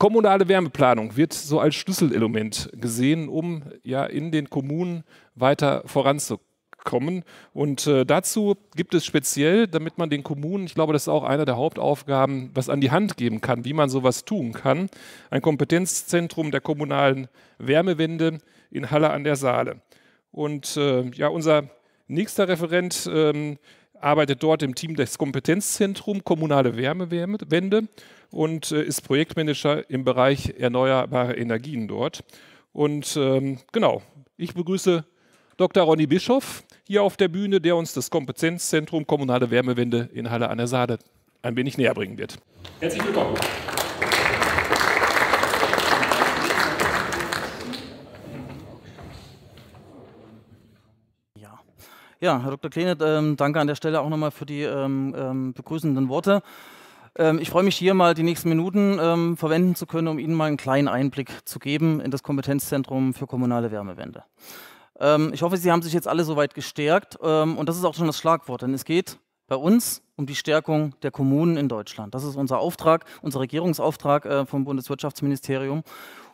Kommunale Wärmeplanung wird so als Schlüsselelement gesehen, um ja in den Kommunen weiter voranzukommen. Und äh, dazu gibt es speziell, damit man den Kommunen, ich glaube, das ist auch eine der Hauptaufgaben, was an die Hand geben kann, wie man sowas tun kann, ein Kompetenzzentrum der kommunalen Wärmewende in Halle an der Saale. Und äh, ja, unser nächster Referent ähm, arbeitet dort im Team des Kompetenzzentrum Kommunale Wärmewende und äh, ist Projektmanager im Bereich erneuerbare Energien dort. Und ähm, genau, ich begrüße Dr. Ronny Bischoff hier auf der Bühne, der uns das Kompetenzzentrum Kommunale Wärmewende in Halle an der Saale ein wenig näher bringen wird. Herzlich willkommen. Ja, Herr Dr. Klenet, ähm, danke an der Stelle auch nochmal für die ähm, ähm begrüßenden Worte. Ähm, ich freue mich hier mal die nächsten Minuten ähm, verwenden zu können, um Ihnen mal einen kleinen Einblick zu geben in das Kompetenzzentrum für kommunale Wärmewende. ich hoffe, Sie haben sich jetzt alle soweit gestärkt und das ist auch schon das Schlagwort, denn es geht bei uns um die Stärkung der Kommunen in Deutschland. Das ist unser Auftrag, unser Regierungsauftrag äh, vom Bundeswirtschaftsministerium.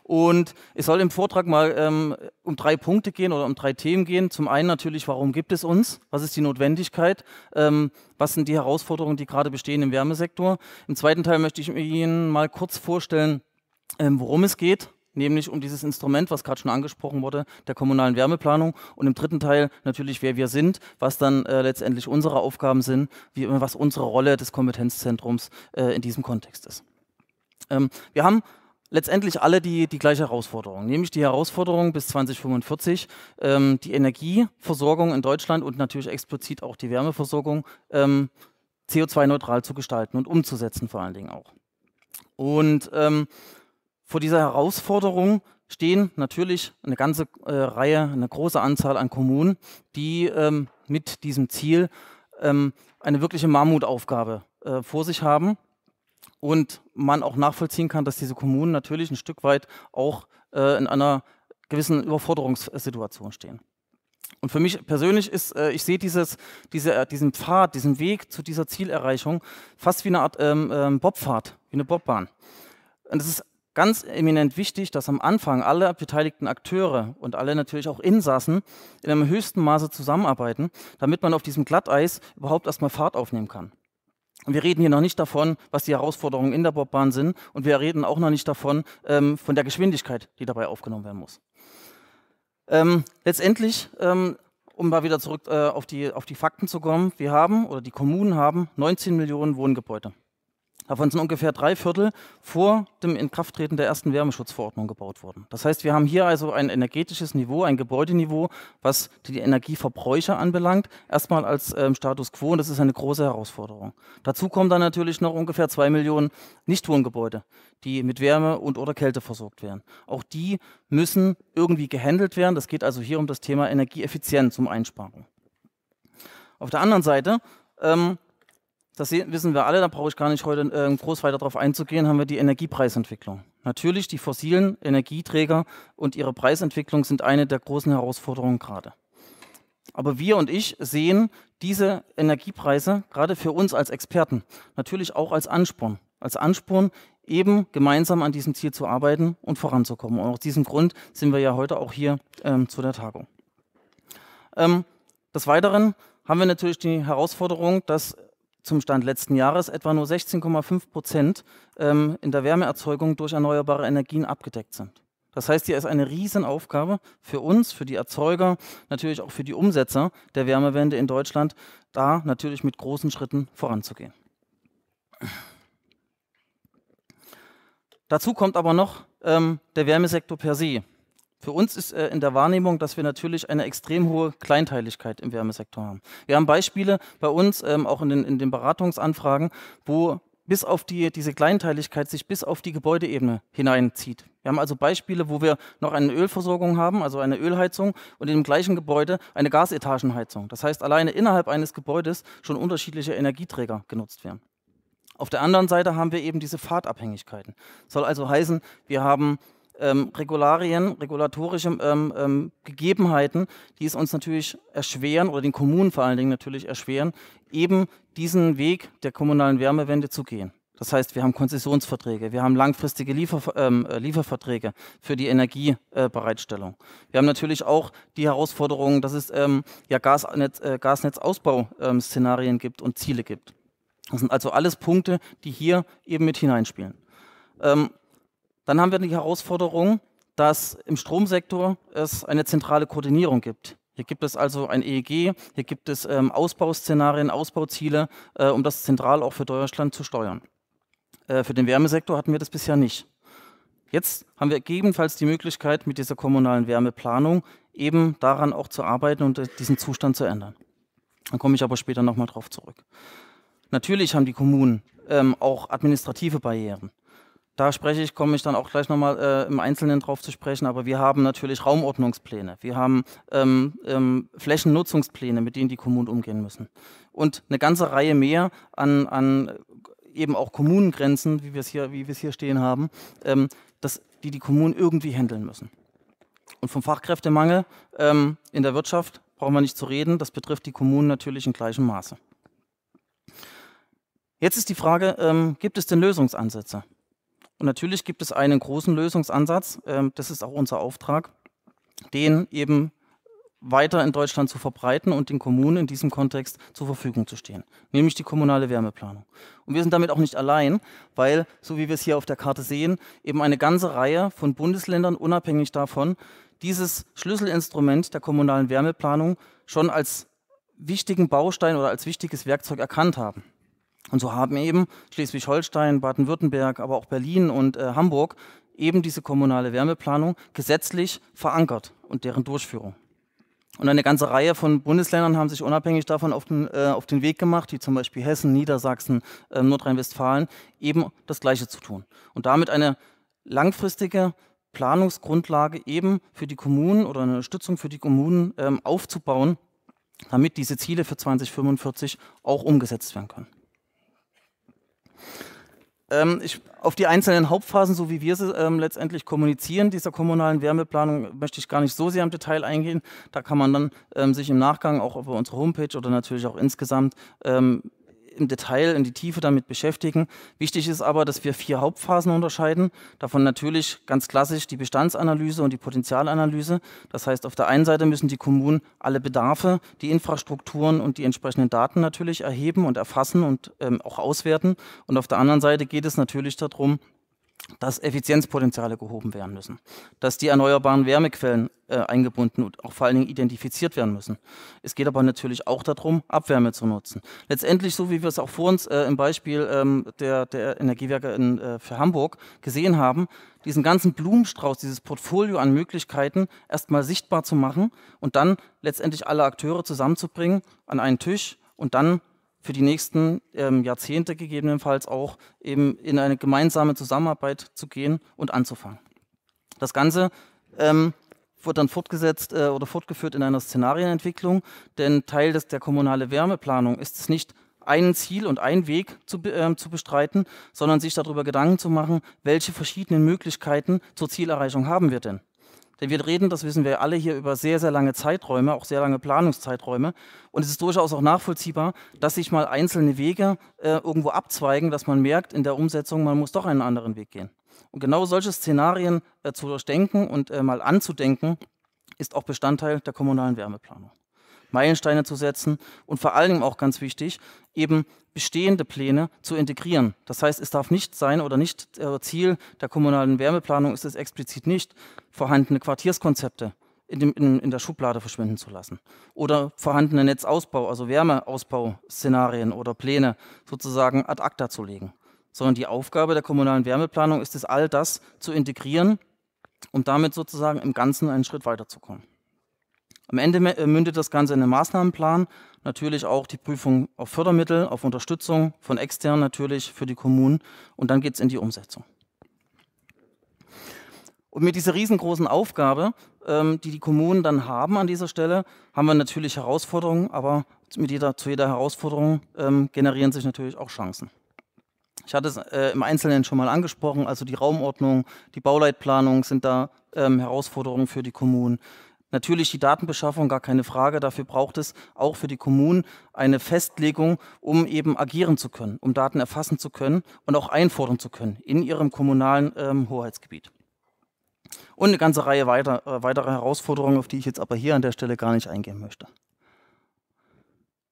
Und es soll im Vortrag mal ähm, um drei Punkte gehen oder um drei Themen gehen. Zum einen natürlich, warum gibt es uns? Was ist die Notwendigkeit? Ähm, was sind die Herausforderungen, die gerade bestehen im Wärmesektor? Im zweiten Teil möchte ich Ihnen mal kurz vorstellen, ähm, worum es geht, nämlich um dieses Instrument, was gerade schon angesprochen wurde, der kommunalen Wärmeplanung. Und im dritten Teil natürlich, wer wir sind, was dann äh, letztendlich unsere Aufgaben sind, wie, was unsere Rolle des Kompetenzzentrums äh, in diesem Kontext ist. Ähm, wir haben letztendlich alle die, die gleiche Herausforderung, nämlich die Herausforderung bis 2045, ähm, die Energieversorgung in Deutschland und natürlich explizit auch die Wärmeversorgung ähm, CO2-neutral zu gestalten und umzusetzen vor allen Dingen auch. Und ähm, vor dieser Herausforderung stehen natürlich eine ganze äh, Reihe, eine große Anzahl an Kommunen, die ähm, mit diesem Ziel ähm, eine wirkliche Mammutaufgabe äh, vor sich haben und man auch nachvollziehen kann, dass diese Kommunen natürlich ein Stück weit auch äh, in einer gewissen Überforderungssituation stehen. Und für mich persönlich ist, äh, ich sehe dieses, diese, äh, diesen Pfad, diesen Weg zu dieser Zielerreichung fast wie eine Art ähm, ähm, Bobfahrt, wie eine Bobbahn. Und es ist ganz eminent wichtig, dass am Anfang alle beteiligten Akteure und alle natürlich auch Insassen in einem höchsten Maße zusammenarbeiten, damit man auf diesem Glatteis überhaupt erstmal Fahrt aufnehmen kann. Und wir reden hier noch nicht davon, was die Herausforderungen in der Bobbahn sind. Und wir reden auch noch nicht davon, ähm, von der Geschwindigkeit, die dabei aufgenommen werden muss. Ähm, letztendlich, ähm, um mal wieder zurück äh, auf, die, auf die Fakten zu kommen, wir haben oder die Kommunen haben 19 Millionen Wohngebäude. Davon sind ungefähr drei Viertel vor dem Inkrafttreten der ersten Wärmeschutzverordnung gebaut worden. Das heißt, wir haben hier also ein energetisches Niveau, ein Gebäudeniveau, was die Energieverbräuche anbelangt, erstmal als ähm, Status quo und das ist eine große Herausforderung. Dazu kommen dann natürlich noch ungefähr zwei Millionen Nichtwohngebäude, die mit Wärme und oder Kälte versorgt werden. Auch die müssen irgendwie gehandelt werden. Das geht also hier um das Thema Energieeffizienz, um Einsparung. Auf der anderen Seite ähm, das wissen wir alle, da brauche ich gar nicht heute äh, groß weiter darauf einzugehen, haben wir die Energiepreisentwicklung. Natürlich, die fossilen Energieträger und ihre Preisentwicklung sind eine der großen Herausforderungen gerade. Aber wir und ich sehen diese Energiepreise gerade für uns als Experten natürlich auch als Ansporn. Als Ansporn, eben gemeinsam an diesem Ziel zu arbeiten und voranzukommen. Und aus diesem Grund sind wir ja heute auch hier ähm, zu der Tagung. Ähm, des Weiteren haben wir natürlich die Herausforderung, dass zum Stand letzten Jahres etwa nur 16,5 Prozent ähm, in der Wärmeerzeugung durch erneuerbare Energien abgedeckt sind. Das heißt, hier ist eine Riesenaufgabe für uns, für die Erzeuger, natürlich auch für die Umsetzer der Wärmewende in Deutschland, da natürlich mit großen Schritten voranzugehen. Dazu kommt aber noch ähm, der Wärmesektor per se. Für uns ist äh, in der Wahrnehmung, dass wir natürlich eine extrem hohe Kleinteiligkeit im Wärmesektor haben. Wir haben Beispiele bei uns, ähm, auch in den, in den Beratungsanfragen, wo bis auf die, diese Kleinteiligkeit sich bis auf die Gebäudeebene hineinzieht. Wir haben also Beispiele, wo wir noch eine Ölversorgung haben, also eine Ölheizung und im gleichen Gebäude eine Gasetagenheizung. Das heißt, alleine innerhalb eines Gebäudes schon unterschiedliche Energieträger genutzt werden. Auf der anderen Seite haben wir eben diese Fahrtabhängigkeiten. Soll also heißen, wir haben ähm, Regularien, regulatorische ähm, ähm, Gegebenheiten, die es uns natürlich erschweren oder den Kommunen vor allen Dingen natürlich erschweren, eben diesen Weg der kommunalen Wärmewende zu gehen. Das heißt, wir haben Konzessionsverträge, wir haben langfristige Liefer, ähm, äh, Lieferverträge für die Energiebereitstellung. Äh, wir haben natürlich auch die Herausforderung, dass es ähm, ja Gasnetz, äh, Gasnetzausbau-Szenarien ähm, gibt und Ziele gibt. Das sind also alles Punkte, die hier eben mit hineinspielen. Ähm, dann haben wir die Herausforderung, dass im Stromsektor es eine zentrale Koordinierung gibt. Hier gibt es also ein EEG, hier gibt es ähm, Ausbauszenarien, Ausbauziele, äh, um das zentral auch für Deutschland zu steuern. Äh, für den Wärmesektor hatten wir das bisher nicht. Jetzt haben wir gegebenenfalls die Möglichkeit, mit dieser kommunalen Wärmeplanung eben daran auch zu arbeiten und äh, diesen Zustand zu ändern. Dann komme ich aber später nochmal drauf zurück. Natürlich haben die Kommunen ähm, auch administrative Barrieren. Da spreche ich, komme ich dann auch gleich nochmal äh, im Einzelnen drauf zu sprechen, aber wir haben natürlich Raumordnungspläne, wir haben ähm, ähm, Flächennutzungspläne, mit denen die Kommunen umgehen müssen. Und eine ganze Reihe mehr an, an eben auch Kommunengrenzen, wie wir es hier, hier stehen haben, ähm, das, die die Kommunen irgendwie handeln müssen. Und vom Fachkräftemangel ähm, in der Wirtschaft brauchen wir nicht zu reden, das betrifft die Kommunen natürlich in gleichem Maße. Jetzt ist die Frage, ähm, gibt es denn Lösungsansätze? Und natürlich gibt es einen großen Lösungsansatz, ähm, das ist auch unser Auftrag, den eben weiter in Deutschland zu verbreiten und den Kommunen in diesem Kontext zur Verfügung zu stehen, nämlich die kommunale Wärmeplanung. Und wir sind damit auch nicht allein, weil, so wie wir es hier auf der Karte sehen, eben eine ganze Reihe von Bundesländern unabhängig davon dieses Schlüsselinstrument der kommunalen Wärmeplanung schon als wichtigen Baustein oder als wichtiges Werkzeug erkannt haben. Und so haben eben Schleswig-Holstein, Baden-Württemberg, aber auch Berlin und äh, Hamburg eben diese kommunale Wärmeplanung gesetzlich verankert und deren Durchführung. Und eine ganze Reihe von Bundesländern haben sich unabhängig davon auf den, äh, auf den Weg gemacht, wie zum Beispiel Hessen, Niedersachsen, äh, Nordrhein-Westfalen, eben das Gleiche zu tun. Und damit eine langfristige Planungsgrundlage eben für die Kommunen oder eine Unterstützung für die Kommunen ähm, aufzubauen, damit diese Ziele für 2045 auch umgesetzt werden können. Ähm, ich, auf die einzelnen Hauptphasen, so wie wir sie ähm, letztendlich kommunizieren, dieser kommunalen Wärmeplanung, möchte ich gar nicht so sehr im Detail eingehen. Da kann man dann ähm, sich im Nachgang auch über unsere Homepage oder natürlich auch insgesamt ähm, im Detail, in die Tiefe damit beschäftigen. Wichtig ist aber, dass wir vier Hauptphasen unterscheiden. Davon natürlich ganz klassisch die Bestandsanalyse und die Potenzialanalyse. Das heißt, auf der einen Seite müssen die Kommunen alle Bedarfe, die Infrastrukturen und die entsprechenden Daten natürlich erheben und erfassen und ähm, auch auswerten. Und auf der anderen Seite geht es natürlich darum, dass Effizienzpotenziale gehoben werden müssen, dass die erneuerbaren Wärmequellen äh, eingebunden und auch vor allen Dingen identifiziert werden müssen. Es geht aber natürlich auch darum, Abwärme zu nutzen. Letztendlich, so wie wir es auch vor uns äh, im Beispiel ähm, der, der Energiewerke in, äh, für Hamburg gesehen haben, diesen ganzen Blumenstrauß, dieses Portfolio an Möglichkeiten erstmal sichtbar zu machen und dann letztendlich alle Akteure zusammenzubringen an einen Tisch und dann für die nächsten ähm, Jahrzehnte gegebenenfalls auch eben in eine gemeinsame Zusammenarbeit zu gehen und anzufangen. Das Ganze ähm, wird dann fortgesetzt äh, oder fortgeführt in einer Szenarienentwicklung, denn Teil des, der kommunale Wärmeplanung ist es nicht, ein Ziel und einen Weg zu, äh, zu bestreiten, sondern sich darüber Gedanken zu machen, welche verschiedenen Möglichkeiten zur Zielerreichung haben wir denn. Denn wir reden, das wissen wir alle hier, über sehr, sehr lange Zeiträume, auch sehr lange Planungszeiträume. Und es ist durchaus auch nachvollziehbar, dass sich mal einzelne Wege äh, irgendwo abzweigen, dass man merkt in der Umsetzung, man muss doch einen anderen Weg gehen. Und genau solche Szenarien äh, zu durchdenken und äh, mal anzudenken, ist auch Bestandteil der kommunalen Wärmeplanung. Meilensteine zu setzen und vor allem auch ganz wichtig, eben bestehende Pläne zu integrieren. Das heißt, es darf nicht sein oder nicht äh, Ziel der kommunalen Wärmeplanung ist es explizit nicht, vorhandene Quartierskonzepte in, dem, in, in der Schublade verschwinden zu lassen. Oder vorhandene Netzausbau, also Wärmeausbauszenarien oder Pläne sozusagen ad acta zu legen. Sondern die Aufgabe der kommunalen Wärmeplanung ist es, all das zu integrieren, um damit sozusagen im Ganzen einen Schritt weiterzukommen. Am Ende äh, mündet das Ganze in einen Maßnahmenplan, natürlich auch die Prüfung auf Fördermittel, auf Unterstützung von extern natürlich für die Kommunen und dann geht es in die Umsetzung. Und mit dieser riesengroßen Aufgabe, ähm, die die Kommunen dann haben an dieser Stelle, haben wir natürlich Herausforderungen, aber mit jeder, zu jeder Herausforderung ähm, generieren sich natürlich auch Chancen. Ich hatte es äh, im Einzelnen schon mal angesprochen, also die Raumordnung, die Bauleitplanung sind da ähm, Herausforderungen für die Kommunen. Natürlich die Datenbeschaffung, gar keine Frage. Dafür braucht es auch für die Kommunen eine Festlegung, um eben agieren zu können, um Daten erfassen zu können und auch einfordern zu können in ihrem kommunalen ähm, Hoheitsgebiet. Und eine ganze Reihe weiter, äh, weiterer Herausforderungen, auf die ich jetzt aber hier an der Stelle gar nicht eingehen möchte.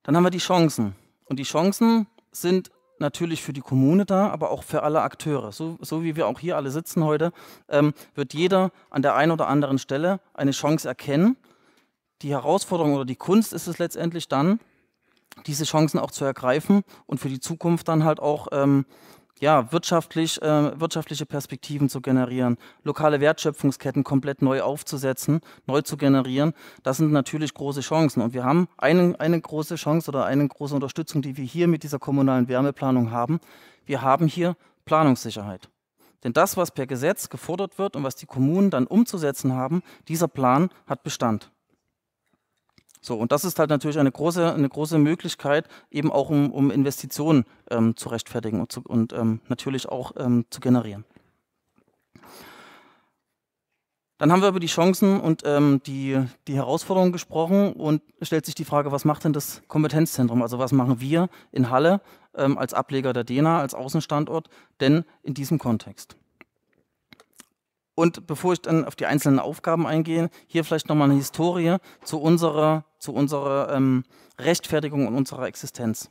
Dann haben wir die Chancen. Und die Chancen sind natürlich für die Kommune da, aber auch für alle Akteure. So, so wie wir auch hier alle sitzen heute, ähm, wird jeder an der einen oder anderen Stelle eine Chance erkennen. Die Herausforderung oder die Kunst ist es letztendlich dann, diese Chancen auch zu ergreifen und für die Zukunft dann halt auch ähm, ja, wirtschaftlich, äh, wirtschaftliche Perspektiven zu generieren, lokale Wertschöpfungsketten komplett neu aufzusetzen, neu zu generieren, das sind natürlich große Chancen. Und wir haben eine, eine große Chance oder eine große Unterstützung, die wir hier mit dieser kommunalen Wärmeplanung haben. Wir haben hier Planungssicherheit. Denn das, was per Gesetz gefordert wird und was die Kommunen dann umzusetzen haben, dieser Plan hat Bestand. So, und das ist halt natürlich eine große, eine große Möglichkeit, eben auch um, um Investitionen ähm, zu rechtfertigen und, zu, und ähm, natürlich auch ähm, zu generieren. Dann haben wir über die Chancen und ähm, die, die Herausforderungen gesprochen und stellt sich die Frage, was macht denn das Kompetenzzentrum? Also was machen wir in Halle ähm, als Ableger der DENA, als Außenstandort, denn in diesem Kontext? Und bevor ich dann auf die einzelnen Aufgaben eingehe, hier vielleicht nochmal eine Historie zu unserer, zu unserer ähm, Rechtfertigung und unserer Existenz.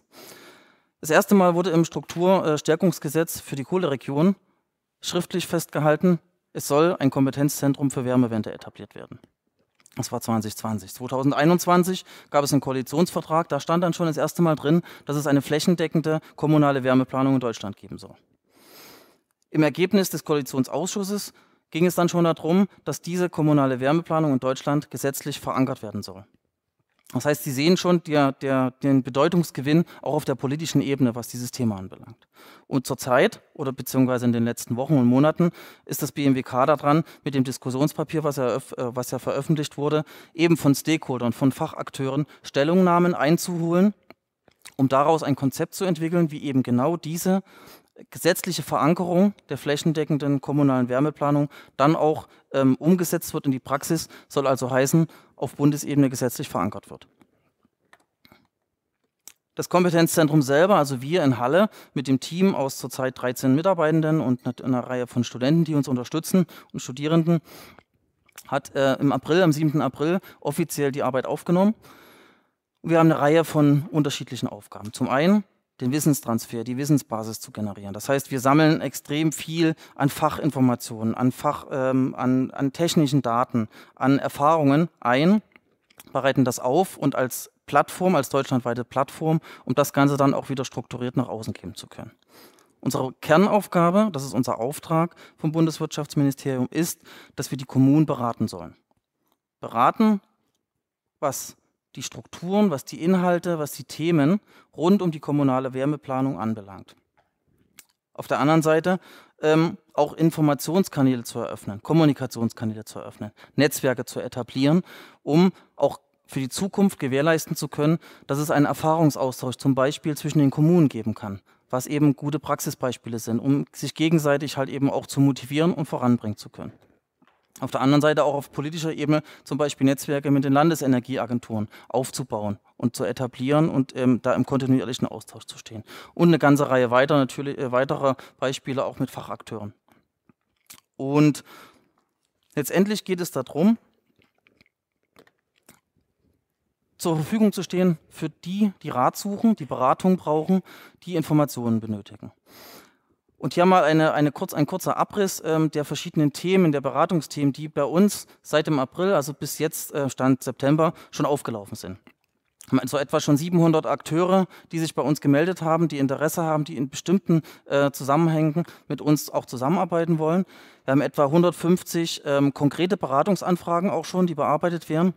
Das erste Mal wurde im Strukturstärkungsgesetz für die Kohleregion schriftlich festgehalten, es soll ein Kompetenzzentrum für Wärmewende etabliert werden. Das war 2020. 2021 gab es einen Koalitionsvertrag, da stand dann schon das erste Mal drin, dass es eine flächendeckende kommunale Wärmeplanung in Deutschland geben soll. Im Ergebnis des Koalitionsausschusses ging es dann schon darum, dass diese kommunale Wärmeplanung in Deutschland gesetzlich verankert werden soll. Das heißt, Sie sehen schon der, der, den Bedeutungsgewinn auch auf der politischen Ebene, was dieses Thema anbelangt. Und zurzeit oder beziehungsweise in den letzten Wochen und Monaten ist das BMWK daran, mit dem Diskussionspapier, was ja, äh, was ja veröffentlicht wurde, eben von Stakeholdern, von Fachakteuren Stellungnahmen einzuholen, um daraus ein Konzept zu entwickeln, wie eben genau diese gesetzliche Verankerung der flächendeckenden kommunalen Wärmeplanung dann auch ähm, umgesetzt wird in die Praxis, soll also heißen, auf Bundesebene gesetzlich verankert wird. Das Kompetenzzentrum selber, also wir in Halle mit dem Team aus zurzeit 13 Mitarbeitenden und einer Reihe von Studenten, die uns unterstützen und Studierenden, hat äh, im April, am 7. April offiziell die Arbeit aufgenommen. Wir haben eine Reihe von unterschiedlichen Aufgaben. Zum einen den Wissenstransfer, die Wissensbasis zu generieren. Das heißt, wir sammeln extrem viel an Fachinformationen, an, Fach, ähm, an, an technischen Daten, an Erfahrungen ein, bereiten das auf und als Plattform, als deutschlandweite Plattform, um das Ganze dann auch wieder strukturiert nach außen geben zu können. Unsere Kernaufgabe, das ist unser Auftrag vom Bundeswirtschaftsministerium, ist, dass wir die Kommunen beraten sollen. Beraten, was die Strukturen, was die Inhalte, was die Themen rund um die kommunale Wärmeplanung anbelangt. Auf der anderen Seite ähm, auch Informationskanäle zu eröffnen, Kommunikationskanäle zu eröffnen, Netzwerke zu etablieren, um auch für die Zukunft gewährleisten zu können, dass es einen Erfahrungsaustausch zum Beispiel zwischen den Kommunen geben kann, was eben gute Praxisbeispiele sind, um sich gegenseitig halt eben auch zu motivieren und voranbringen zu können auf der anderen Seite auch auf politischer Ebene zum Beispiel Netzwerke mit den Landesenergieagenturen aufzubauen und zu etablieren und ähm, da im kontinuierlichen Austausch zu stehen. Und eine ganze Reihe weiter, natürlich, äh, weiterer Beispiele auch mit Fachakteuren. Und letztendlich geht es darum, zur Verfügung zu stehen für die, die Rat suchen, die Beratung brauchen, die Informationen benötigen. Und hier mal eine, eine kurz, ein kurzer Abriss ähm, der verschiedenen Themen, der Beratungsthemen, die bei uns seit dem April, also bis jetzt äh, Stand September, schon aufgelaufen sind. So also etwa schon 700 Akteure, die sich bei uns gemeldet haben, die Interesse haben, die in bestimmten äh, Zusammenhängen mit uns auch zusammenarbeiten wollen. Wir haben etwa 150 ähm, konkrete Beratungsanfragen auch schon, die bearbeitet werden.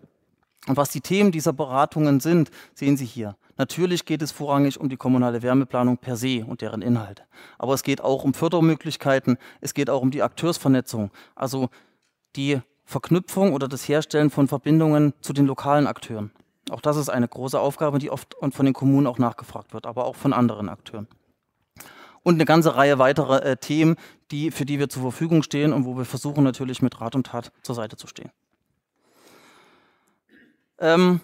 Und was die Themen dieser Beratungen sind, sehen Sie hier. Natürlich geht es vorrangig um die kommunale Wärmeplanung per se und deren Inhalt. Aber es geht auch um Fördermöglichkeiten, es geht auch um die Akteursvernetzung, also die Verknüpfung oder das Herstellen von Verbindungen zu den lokalen Akteuren. Auch das ist eine große Aufgabe, die oft und von den Kommunen auch nachgefragt wird, aber auch von anderen Akteuren. Und eine ganze Reihe weiterer äh, Themen, die, für die wir zur Verfügung stehen und wo wir versuchen natürlich mit Rat und Tat zur Seite zu stehen. Ähm,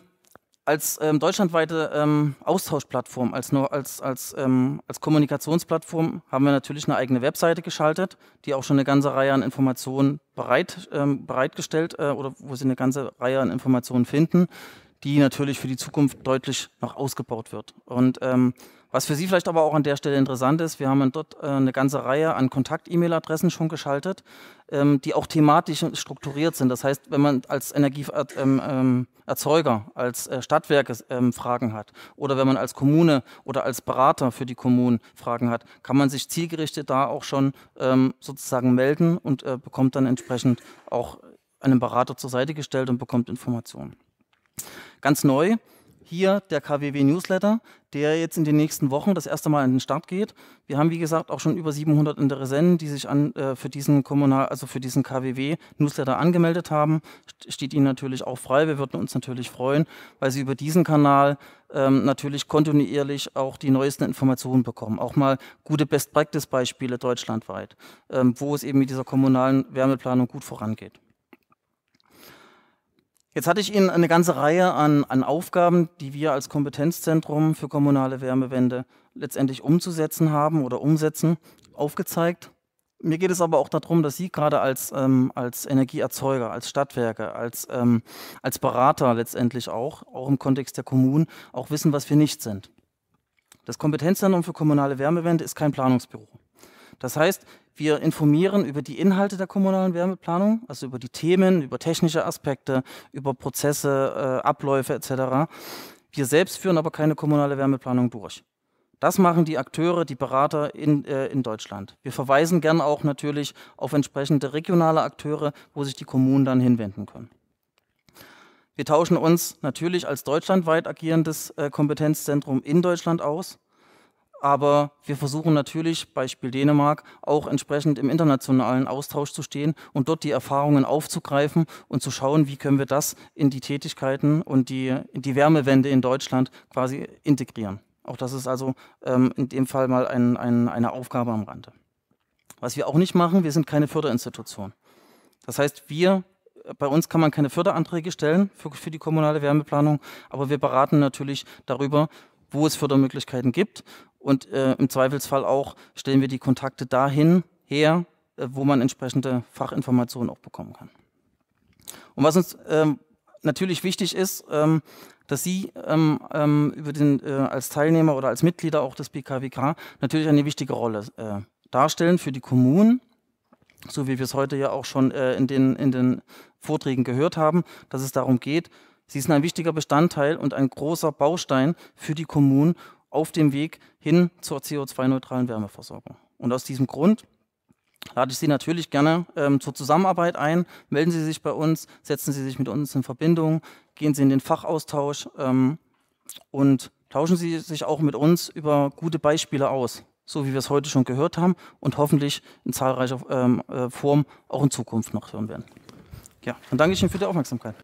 als ähm, deutschlandweite ähm, Austauschplattform, als, als, als, ähm, als Kommunikationsplattform haben wir natürlich eine eigene Webseite geschaltet, die auch schon eine ganze Reihe an Informationen bereit, ähm, bereitgestellt äh, oder wo Sie eine ganze Reihe an Informationen finden, die natürlich für die Zukunft deutlich noch ausgebaut wird. Und ähm, was für Sie vielleicht aber auch an der Stelle interessant ist, wir haben dort äh, eine ganze Reihe an Kontakt-E-Mail-Adressen schon geschaltet, ähm, die auch thematisch strukturiert sind. Das heißt, wenn man als Energieerzeuger, äh, ähm, ähm, als äh, Stadtwerke Fragen hat oder wenn man als Kommune oder als Berater für die Kommunen Fragen hat, kann man sich zielgerichtet da auch schon sozusagen melden und bekommt dann entsprechend auch einen Berater zur Seite gestellt und bekommt Informationen. Ganz neu hier der KWW Newsletter, der jetzt in den nächsten Wochen das erste Mal an den Start geht. Wir haben, wie gesagt, auch schon über 700 Interessenten, die sich an, äh, für diesen Kommunal, also für diesen KWW Newsletter angemeldet haben. Steht Ihnen natürlich auch frei. Wir würden uns natürlich freuen, weil Sie über diesen Kanal ähm, natürlich kontinuierlich auch die neuesten Informationen bekommen. Auch mal gute Best-Practice-Beispiele deutschlandweit, ähm, wo es eben mit dieser kommunalen Wärmeplanung gut vorangeht. Jetzt hatte ich Ihnen eine ganze Reihe an, an, Aufgaben, die wir als Kompetenzzentrum für kommunale Wärmewende letztendlich umzusetzen haben oder umsetzen, aufgezeigt. Mir geht es aber auch darum, dass Sie gerade als, ähm, als Energieerzeuger, als Stadtwerke, als, ähm, als Berater letztendlich auch, auch im Kontext der Kommunen, auch wissen, was wir nicht sind. Das Kompetenzzentrum für kommunale Wärmewende ist kein Planungsbüro. Das heißt, wir informieren über die Inhalte der kommunalen Wärmeplanung, also über die Themen, über technische Aspekte, über Prozesse, äh, Abläufe etc. Wir selbst führen aber keine kommunale Wärmeplanung durch. Das machen die Akteure, die Berater in, äh, in Deutschland. Wir verweisen gern auch natürlich auf entsprechende regionale Akteure, wo sich die Kommunen dann hinwenden können. Wir tauschen uns natürlich als deutschlandweit agierendes äh, Kompetenzzentrum in Deutschland aus aber wir versuchen natürlich, Beispiel Dänemark, auch entsprechend im internationalen Austausch zu stehen und dort die Erfahrungen aufzugreifen und zu schauen, wie können wir das in die Tätigkeiten und die, die Wärmewende in Deutschland quasi integrieren. Auch das ist also ähm, in dem Fall mal ein, ein, eine Aufgabe am Rande. Was wir auch nicht machen, wir sind keine Förderinstitution. Das heißt, wir bei uns kann man keine Förderanträge stellen für, für, die kommunale Wärmeplanung, aber wir beraten natürlich darüber, wo es Fördermöglichkeiten gibt und äh, im Zweifelsfall auch stellen wir die Kontakte dahin her, äh, wo man entsprechende Fachinformationen auch bekommen kann. Und was uns ähm, natürlich wichtig ist, ähm, dass Sie ähm, ähm über den, äh, als Teilnehmer oder als Mitglieder auch des BKWK natürlich eine wichtige Rolle äh, darstellen für die Kommunen, so wie wir es heute ja auch schon äh, in, den, in den Vorträgen gehört haben, dass es darum geht, Sie sind ein wichtiger Bestandteil und ein großer Baustein für die Kommunen auf dem Weg hin zur CO2-neutralen Wärmeversorgung. Und aus diesem Grund lade ich Sie natürlich gerne ähm, zur Zusammenarbeit ein. Melden Sie sich bei uns, setzen Sie sich mit uns in Verbindung, gehen Sie in den Fachaustausch ähm, und tauschen Sie sich auch mit uns über gute Beispiele aus, so wie wir es heute schon gehört haben und hoffentlich in zahlreicher ähm, äh, Form auch in Zukunft noch hören werden. Ja, dann danke ich Ihnen für die Aufmerksamkeit.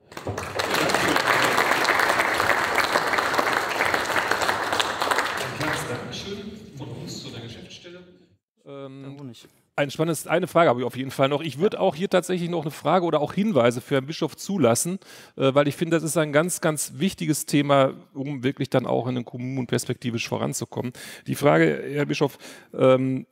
Ähm, nicht. Ein spannendes, eine Frage habe ich auf jeden Fall noch. Ich würde auch hier tatsächlich noch eine Frage oder auch Hinweise für Herrn Bischof zulassen, äh, weil ich finde, das ist ein ganz, ganz wichtiges Thema, um wirklich dann auch in den Kommunen perspektivisch voranzukommen. Die Frage, Herr Bischof, ähm,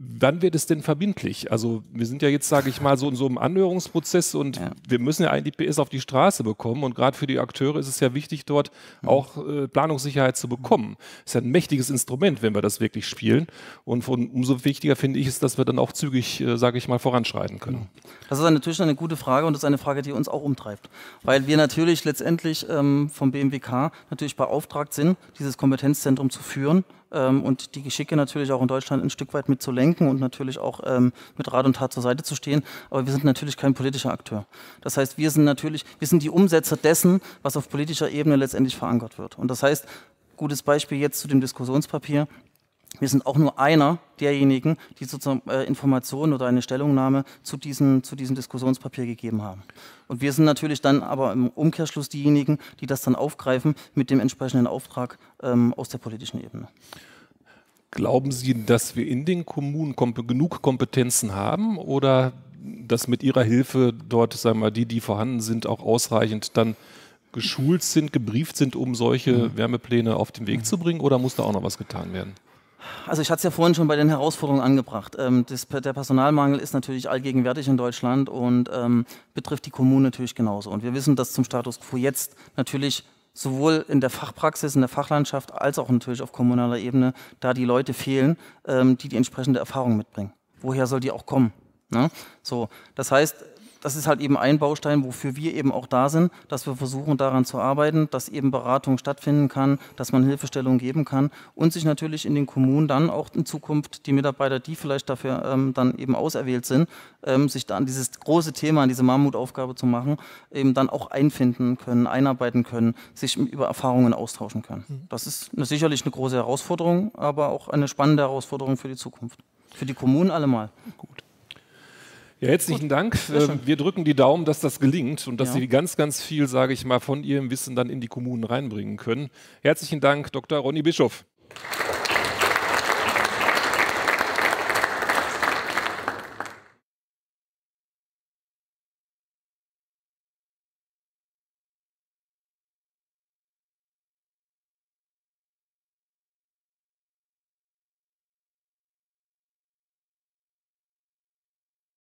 wann wird es denn verbindlich? Also wir sind ja jetzt, sage ich mal, so in so einem Anhörungsprozess und ja. wir müssen ja eigentlich PS auf die Straße bekommen und gerade für die Akteure ist es ja wichtig, dort auch äh, Planungssicherheit zu bekommen. Ist ja ein mächtiges Instrument, wenn wir das wirklich spielen und von, umso wichtiger finde ich es, dass wir dann auch zügig, äh, sage ich mal, voranschreiten können. Das ist natürlich eine gute Frage und das ist eine Frage, die uns auch umtreibt, weil wir natürlich letztendlich ähm, vom BMWK natürlich beauftragt sind, dieses Kompetenzzentrum zu führen ähm, und die Geschicke natürlich auch in Deutschland ein Stück weit mitzulenken und natürlich auch ähm, mit Rat und Tat zur Seite zu stehen. Aber wir sind natürlich kein politischer Akteur. Das heißt, wir sind natürlich, wir sind die Umsetzer dessen, was auf politischer Ebene letztendlich verankert wird. Und das heißt, gutes Beispiel jetzt zu dem Diskussionspapier wir sind auch nur einer derjenigen, die sozusagen äh, Informationen oder eine Stellungnahme zu, diesen, zu diesem Diskussionspapier gegeben haben. Und wir sind natürlich dann aber im Umkehrschluss diejenigen, die das dann aufgreifen mit dem entsprechenden Auftrag ähm, aus der politischen Ebene. Glauben Sie, dass wir in den Kommunen kom genug Kompetenzen haben oder dass mit Ihrer Hilfe dort, sagen wir mal, die, die vorhanden sind, auch ausreichend dann geschult sind, gebrieft sind, um solche mhm. Wärmepläne auf den Weg mhm. zu bringen oder muss da auch noch was getan werden? Also ich hatte es ja vorhin schon bei den Herausforderungen angebracht. Ähm, das, der Personalmangel ist natürlich allgegenwärtig in Deutschland und ähm, betrifft die Kommunen natürlich genauso. Und wir wissen, dass zum Status quo jetzt natürlich sowohl in der Fachpraxis, in der Fachlandschaft als auch natürlich auf kommunaler Ebene, da die Leute fehlen, ähm, die die entsprechende Erfahrung mitbringen. Woher soll die auch kommen? Ne? So, das heißt, das ist halt eben ein Baustein, wofür wir eben auch da sind, dass wir versuchen daran zu arbeiten, dass eben Beratung stattfinden kann, dass man Hilfestellung geben kann und sich natürlich in den Kommunen dann auch in Zukunft die Mitarbeiter, die vielleicht dafür ähm, dann eben auserwählt sind, ähm, sich dann dieses große Thema, an diese Mammutaufgabe zu machen, eben dann auch einfinden können, einarbeiten können, sich über Erfahrungen austauschen können. Mhm. Das ist eine, sicherlich eine große Herausforderung, aber auch eine spannende Herausforderung für die Zukunft. Für die Kommunen allemal. Gut. Ja, herzlichen Dank. Ähm, wir drücken die Daumen, dass das gelingt und dass ja. Sie ganz, ganz viel, sage ich mal, von Ihrem Wissen dann in die Kommunen reinbringen können. Herzlichen Dank, Dr. Ronny Bischof.